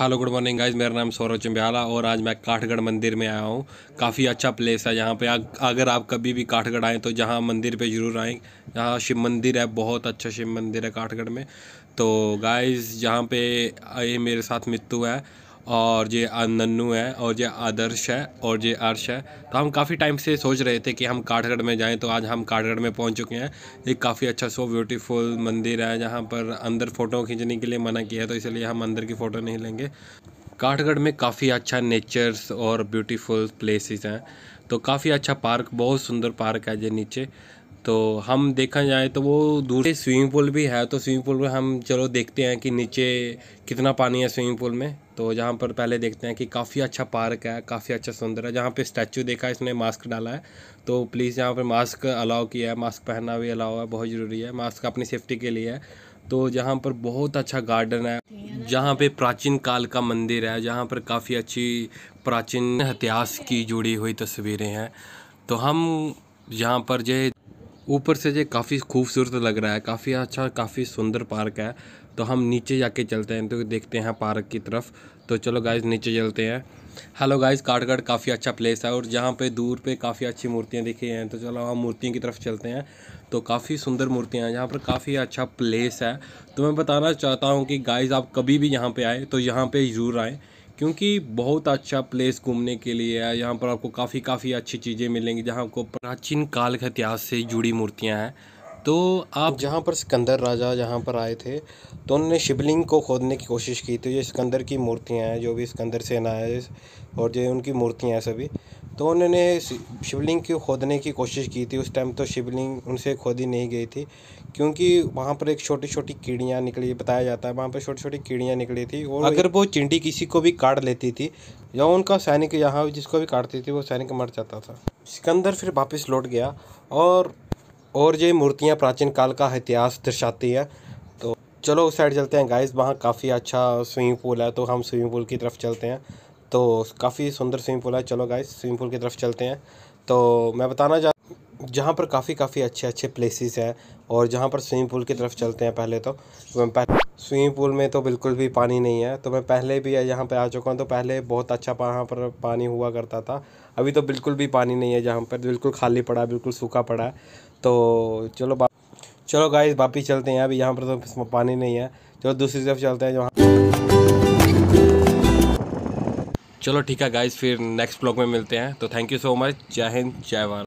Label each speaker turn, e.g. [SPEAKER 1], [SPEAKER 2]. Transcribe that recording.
[SPEAKER 1] hello good morning guys मेरा नाम सौरभ चंब्याला और आज मैं काठगढ़ मंदिर में आया हूँ काफ़ी अच्छा प्लेस है यहाँ पे अगर आप कभी भी काठगढ़ आएँ तो जहाँ मंदिर पे ज़रूर आएँ यहाँ शिव मंदिर है बहुत अच्छा शिव मंदिर है काठगढ़ में तो गाइज यहाँ पे ये मेरे साथ मित्तू है और ये नन्नू है और ये आदर्श है और ये अर्श है तो हम काफ़ी टाइम से सोच रहे थे कि हम काठगढ़ में जाएं तो आज हम काठगढ़ में पहुंच चुके हैं एक काफ़ी अच्छा सो ब्यूटीफुल मंदिर है जहां पर अंदर फ़ोटो खींचने के लिए मना किया है तो इसलिए हम अंदर की फ़ोटो नहीं लेंगे काठगढ़ में काफ़ी अच्छा नेचर्स और ब्यूटीफुल प्लेसेस हैं तो काफ़ी अच्छा पार्क बहुत सुंदर पार्क है ये नीचे तो हम देखा जाए तो वो दूर से स्विमिंग पूल भी है तो स्विमिंग पूल में हम चलो देखते हैं कि नीचे कितना पानी है स्विमिंग पूल में तो जहाँ पर पहले देखते हैं कि काफ़ी अच्छा पार्क है काफ़ी अच्छा सुंदर है जहाँ पे स्टैचू देखा है इसने मास्क डाला है तो प्लीज़ यहाँ पर मास्क अलाउ किया है मास्क पहनना भी अलाउ है बहुत ज़रूरी है मास्क अपनी सेफ्टी के लिए है तो जहाँ पर बहुत अच्छा गार्डन है जहाँ पे प्राचीन काल का मंदिर है जहाँ पर काफ़ी अच्छी प्राचीन इतिहास की जुड़ी हुई तस्वीरें हैं तो हम यहाँ पर जो ऊपर से ये काफ़ी खूबसूरत लग रहा है काफ़ी अच्छा काफ़ी सुंदर पार्क है तो हम नीचे जाके चलते हैं तो देखते हैं पार्क की तरफ तो चलो गाइज नीचे चलते हैं हेलो गाइज काठगढ़ काफ़ी अच्छा प्लेस है और जहाँ पे दूर पे काफ़ी अच्छी मूर्तियाँ दिखी हैं तो चलो हम मूर्तियों की तरफ चलते हैं तो काफ़ी सुंदर मूर्तियाँ हैं यहाँ पर काफ़ी अच्छा प्लेस है तो मैं बताना चाहता हूँ कि गाइज आप कभी भी यहाँ पर आएँ तो यहाँ पर ज़रूर आएँ क्योंकि बहुत अच्छा प्लेस घूमने के लिए है यहाँ पर आपको काफ़ी काफ़ी अच्छी चीज़ें मिलेंगी जहाँ आपको प्राचीन काल के इतिहास से जुड़ी मूर्तियाँ हैं
[SPEAKER 2] तो आप जहाँ पर सिकंदर राजा जहाँ पर आए थे तो उन्होंने शिवलिंग को खोदने की कोशिश की तो ये सिकंदर की मूर्तियाँ हैं जो भी सिकंदर सेना है और जो उनकी मूर्तियाँ हैं सभी तो उन्होंने शिवलिंग की खोदने की कोशिश की थी उस टाइम तो शिवलिंग उनसे खोदी नहीं गई थी क्योंकि वहाँ पर एक छोटी छोटी कीड़ियाँ निकली बताया जाता है वहाँ पर छोटी छोटी कीड़ियाँ निकली थी और अगर वो चिंटी किसी को भी काट लेती थी या उनका सैनिक यहाँ जिसको भी काटती थी वो सैनिक मर जाता था सिकंदर फिर वापस लौट गया और और ये मूर्तियाँ प्राचीन काल का इतिहास दर्शाती है तो चलो उस साइड चलते हैं गाइस वहाँ काफ़ी अच्छा स्विमिंग पूल है तो हम स्विमिंग पूल की तरफ चलते हैं तो काफ़ी सुंदर स्विमिंग पूल है चलो गाइस स्विमिंग पूल की तरफ चलते हैं तो मैं बताना चाह जहाँ पर काफ़ी काफ़ी अच्छे अच्छे प्लेसेस हैं और जहाँ पर स्विमिंग पूल की तरफ चलते हैं पहले तो, तो पहले स्विमिंग पूल में तो बिल्कुल भी पानी नहीं है तो मैं पहले भी यहाँ पर आ चुका हूँ तो पहले बहुत अच्छा यहाँ पर पानी हुआ करता था अभी तो बिल्कुल भी पानी नहीं है जहाँ पर बिल्कुल खाली पड़ा है बिल्कुल सूखा पड़ा है तो चलो बा चलो गाइस वापिस चलते हैं अभी यहाँ पर तो पानी नहीं है चलो दूसरी तरफ चलते हैं जहाँ
[SPEAKER 1] चलो ठीक है गाइज फिर नेक्स्ट ब्लॉग में मिलते हैं तो थैंक यू सो मच जय हिंद जय भारत